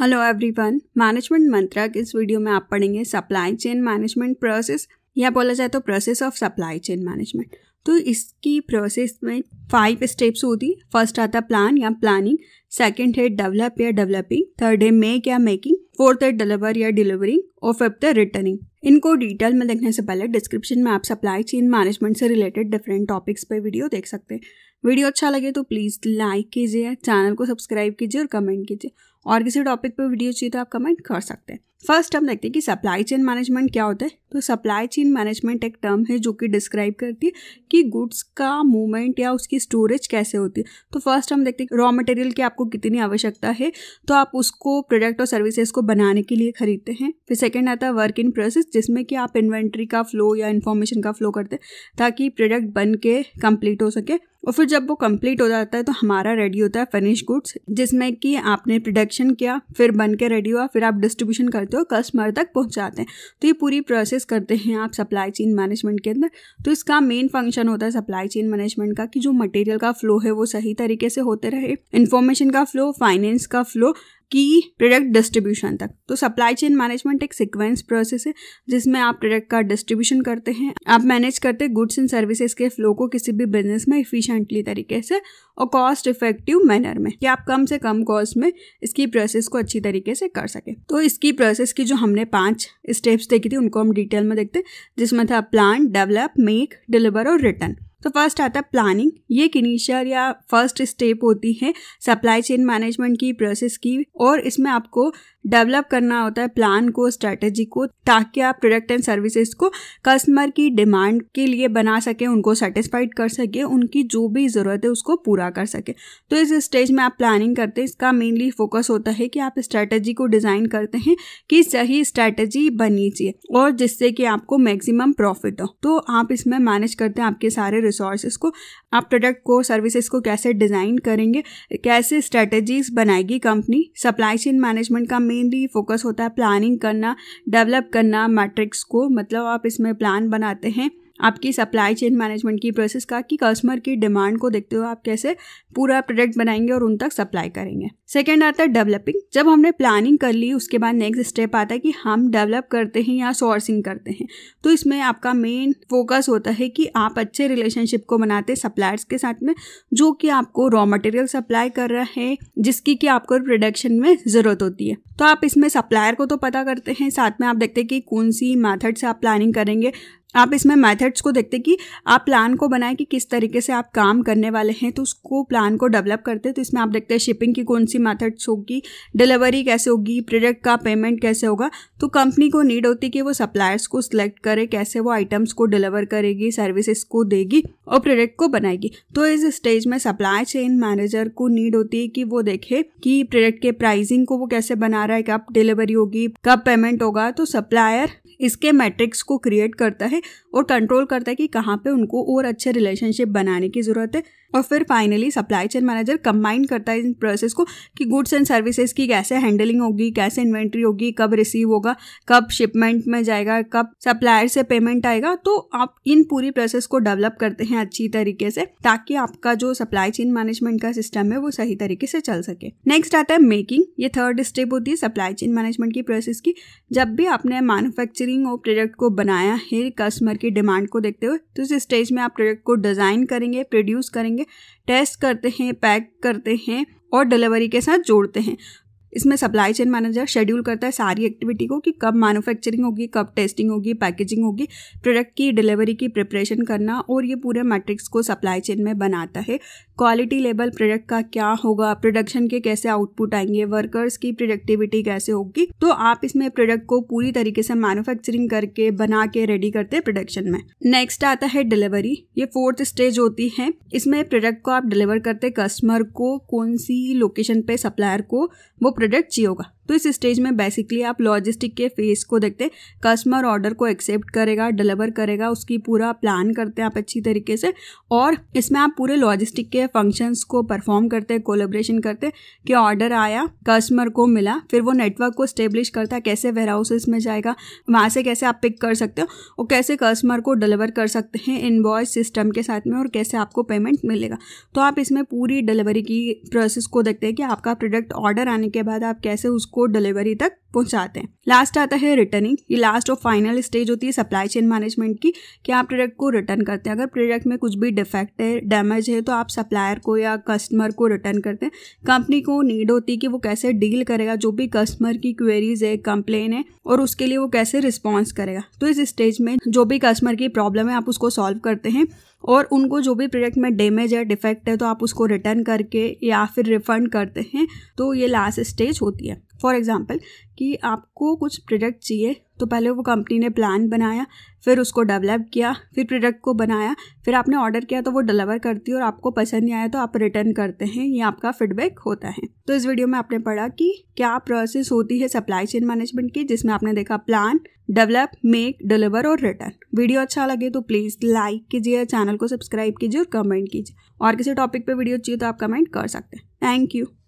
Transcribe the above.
hello everyone management मंत्रा के इस video में आप पढ़ेंगे सप्लाई चेन मैनेजमेंट प्रोसेस या बोला जाए तो process of supply chain management तो इसकी प्रोसेस में फाइव स्टेप्स होती फर्स्ट आता प्लान या प्लानिंग सेकंड है डेवलप या डेवलपिंग थर्ड है मेक या मेकिंग फोर्थ है डिलीवर या डिलीवरिंग और फिफ्थ है रिटर्निंग इनको डिटेल में देखने से पहले डिस्क्रिप्शन में आप सप्लाई चेन मैनेजमेंट से रिलेटेड डिफरेंट टॉपिक्स पर वीडियो देख सकते हैं वीडियो अच्छा लगे तो प्लीज़ लाइक कीजिए चैनल को सब्सक्राइब कीजिए और कमेंट कीजिए और किसी टॉपिक पर वीडियो चाहिए तो आप कमेंट कर सकते हैं फर्स्ट हम देखते हैं कि सप्लाई चेन मैनेजमेंट क्या होता है तो सप्लाई चेन मैनेजमेंट एक टर्म है जो कि डिस्क्राइब करती है कि गुड्स का मूवमेंट या उसकी स्टोरेज कैसे होती है तो फर्स्ट हम देखते हैं रॉ मटेरियल की आपको कितनी आवश्यकता है तो आप उसको प्रोडक्ट और सर्विसेज को बनाने के लिए खरीदते हैं फिर सेकेंड आता है वर्क इन प्रोसेस जिसमें कि आप इन्वेंट्री का फ्लो या इन्फॉर्मेशन का फ्लो करते हैं ताकि प्रोडक्ट बन के कम्प्लीट हो सके और फिर जब वो कंप्लीट हो जाता है तो हमारा रेडी होता है फिनिश गुड्स जिसमें कि आपने प्रोडक्शन किया फिर बन के रेडी हुआ फिर आप डिस्ट्रीब्यूशन करते हो कस्टमर तक पहुंचाते हैं तो ये पूरी प्रोसेस करते हैं आप सप्लाई चेन मैनेजमेंट के अंदर तो इसका मेन फंक्शन होता है सप्लाई चेन मैनेजमेंट का कि जो मटेरियल का फ्लो है वो सही तरीके से होते रहे इन्फॉर्मेशन का फ्लो फाइनेंस का फ्लो की प्रोडक्ट डिस्ट्रीब्यूशन तक तो सप्लाई चेन मैनेजमेंट एक सिक्वेंस प्रोसेस है जिसमें आप प्रोडक्ट का डिस्ट्रीब्यूशन करते हैं आप मैनेज करते हैं गुड्स एंड सर्विसेज के फ्लो को किसी भी बिजनेस में इफ़िशेंटली तरीके से और कॉस्ट इफेक्टिव मैनर में कि आप कम से कम कॉस्ट में इसकी प्रोसेस को अच्छी तरीके से कर सकें तो इसकी प्रोसेस की जो हमने पाँच स्टेप्स देखी थी उनको हम डिटेल में देखते जिसमें था प्लान डेवलप मेक डिलीवर और रिटर्न तो फर्स्ट आता है प्लानिंग ये एक इनिशियल या फर्स्ट स्टेप होती है सप्लाई चेन मैनेजमेंट की प्रोसेस की और इसमें आपको डेवलप करना होता है प्लान को स्ट्रेटेजी को ताकि आप प्रोडक्ट एंड सर्विसेज को कस्टमर की डिमांड के लिए बना सकें उनको सेटिस्फाइड कर सकें उनकी जो भी ज़रूरत है उसको पूरा कर सकें तो इस स्टेज में आप प्लानिंग करते हैं इसका मेनली फोकस होता है कि आप स्ट्रैटेजी को डिज़ाइन करते हैं कि सही स्ट्रैटेजी बननी चाहिए और जिससे कि आपको मैक्सिमम प्रॉफिट हो तो आप इसमें मैनेज करते हैं आपके सारे रिसोर्स को आप प्रोडक्ट को सर्विसेज को कैसे डिज़ाइन करेंगे कैसे स्ट्रैटेजीज बनाएगी कंपनी सप्लाई चेन मैनेजमेंट का मेनली फोकस होता है प्लानिंग करना डेवलप करना मैट्रिक्स को मतलब आप इसमें प्लान बनाते हैं आपकी सप्लाई चेन मैनेजमेंट की प्रोसेस का कि कस्टमर की डिमांड को देखते हुए आप कैसे पूरा प्रोडक्ट बनाएंगे और उन तक सप्लाई करेंगे सेकेंड आता है डेवलपिंग जब हमने प्लानिंग कर ली उसके बाद नेक्स्ट स्टेप आता है कि हम डेवलप करते हैं या सोर्सिंग करते हैं तो इसमें आपका मेन फोकस होता है कि आप अच्छे रिलेशनशिप को बनाते सप्लायर्स के साथ में जो कि आपको रॉ मटेरियल सप्लाई कर रहा है जिसकी कि आपको प्रोडक्शन में ज़रूरत होती है तो आप इसमें सप्लायर को तो पता करते हैं साथ में आप देखते हैं कि कौन सी मैथड से आप प्लानिंग करेंगे आप इसमें मेथड्स को देखते कि आप प्लान को बनाएं कि किस तरीके से आप काम करने वाले हैं तो उसको प्लान को डेवलप करते हैं तो इसमें आप देखते हैं शिपिंग की कौन सी मेथड्स होगी डिलीवरी कैसे होगी प्रोडक्ट का पेमेंट कैसे होगा तो कंपनी को नीड होती है कि वो सप्लायर्स को सिलेक्ट करे कैसे वो आइटम्स को डिलीवर करेगी सर्विसेज को देगी और प्रोडक्ट को बनाएगी तो इस स्टेज में सप्लाई चेन मैनेजर को नीड होती है कि वो देखे कि प्रोडक्ट के प्राइसिंग को वो कैसे बना रहा है कब डिलीवरी होगी कब पेमेंट होगा तो सप्लायर इसके मैट्रिक्स को क्रिएट करता है और कंट्रोल करता है कि कहाँ पे उनको और अच्छे रिलेशनशिप बनाने की ज़रूरत है और फिर finally supply chain manager combine करता है इन प्रोसेस को कि गुड्स एंड सर्विसेज की कैसे हैंडलिंग होगी कैसे इन्वेंट्री होगी कब रिसीव होगा कब शिपमेंट में जाएगा कब सप्लायर से पेमेंट आएगा तो आप इन पूरी प्रोसेस को डेवलप करते हैं अच्छी तरीके से ताकि आपका जो सप्लाई चेन मैनेजमेंट का सिस्टम है वो सही तरीके से चल सके नेक्स्ट आता है मेकिंग ये थर्ड स्टेप होती है सप्लाई चेन मैनेजमेंट की प्रोसेस की जब भी आपने मैनुफैक्चरिंग टिंकरिंग और प्रोडक्ट को बनाया है कस्टमर की डिमांड को देखते हुए तो इस स्टेज में आप प्रोडक्ट को डिज़ाइन करेंगे प्रोड्यूस करेंगे टेस्ट करते हैं पैक करते हैं और डिलीवरी के साथ जोड़ते हैं इसमें सप्लाई चेन मैनेजर शेड्यूल करता है सारी एक्टिविटी को कि कब मैन्युफैक्चरिंग होगी कब टेस्टिंग होगी पैकेजिंग होगी प्रोडक्ट की डिलीवरी की प्रिपरेशन करना और ये पूरे मैट्रिक्स को सप्लाई चेन में बनाता है क्वालिटी लेवल प्रोडक्ट का क्या होगा प्रोडक्शन के कैसे आउटपुट आएंगे वर्कर्स की प्रोडक्टिविटी कैसे होगी तो आप इसमें प्रोडक्ट को पूरी तरीके से मैन्युफैक्चरिंग करके बना के रेडी करते हैं प्रोडक्शन में नेक्स्ट आता है डिलीवरी ये फोर्थ स्टेज होती है इसमें प्रोडक्ट को आप डिलीवर करते कस्टमर को कौन सी लोकेशन पे सप्लायर को वो प्रोडक्ट जियो का तो इस स्टेज में बेसिकली आप लॉजिस्टिक के फेस को देखते कस्टमर ऑर्डर को एक्सेप्ट करेगा डिलीवर करेगा उसकी पूरा प्लान करते हैं आप अच्छी तरीके से और इसमें आप पूरे लॉजिस्टिक के फंक्शंस को परफॉर्म करते कोलेब्रेशन करते कि ऑर्डर आया कस्टमर को मिला फिर वो नेटवर्क को स्टेब्लिश करता है कैसे वेयर में जाएगा वहाँ से कैसे आप पिक कर सकते हो और कैसे कस्टमर को डिलीवर कर सकते हैं इन सिस्टम के साथ में और कैसे आपको पेमेंट मिलेगा तो आप इसमें पूरी डिलीवरी की प्रोसेस को देखते हैं कि आपका प्रोडक्ट ऑर्डर आने के बाद आप कैसे उसको उसको डिलीवरी तक पहुंचाते हैं लास्ट आता है रिटर्निंग ये लास्ट और फाइनल स्टेज होती है सप्लाई चेन मैनेजमेंट की कि आप प्रोडक्ट को रिटर्न करते हैं अगर प्रोडक्ट में कुछ भी डिफेक्ट है डैमेज है तो आप सप्लायर को या कस्टमर को रिटर्न करते हैं कंपनी को नीड होती है कि वो कैसे डील करेगा जो भी कस्टमर की क्वेरीज है कंप्लेन है और उसके लिए वो कैसे रिस्पॉन्स करेगा तो इस स्टेज में जो भी कस्टमर की प्रॉब्लम है आप उसको सॉल्व करते हैं और उनको जो भी प्रोडक्ट में डैमेज है डिफेक्ट है तो आप उसको रिटर्न करके या फिर रिफंड करते हैं तो ये लास्ट स्टेज होती है फॉर एग्ज़ाम्पल कि आपको कुछ प्रोडक्ट चाहिए तो पहले वो कंपनी ने प्लान बनाया फिर उसको डेवलप किया फिर प्रोडक्ट को बनाया फिर आपने ऑर्डर किया तो वो डिलीवर करती है और आपको पसंद नहीं आया तो आप रिटर्न करते हैं ये आपका फीडबैक होता है तो इस वीडियो में आपने पढ़ा कि क्या प्रोसेस होती है सप्लाई चेन मैनेजमेंट की जिसमें आपने देखा प्लान डेवलप मेक डिलीवर और रिटर्न वीडियो अच्छा लगे तो प्लीज़ लाइक कीजिए चैनल को सब्सक्राइब कीजिए और कमेंट कीजिए और किसी टॉपिक पर वीडियो चाहिए तो आप कमेंट कर सकते हैं थैंक यू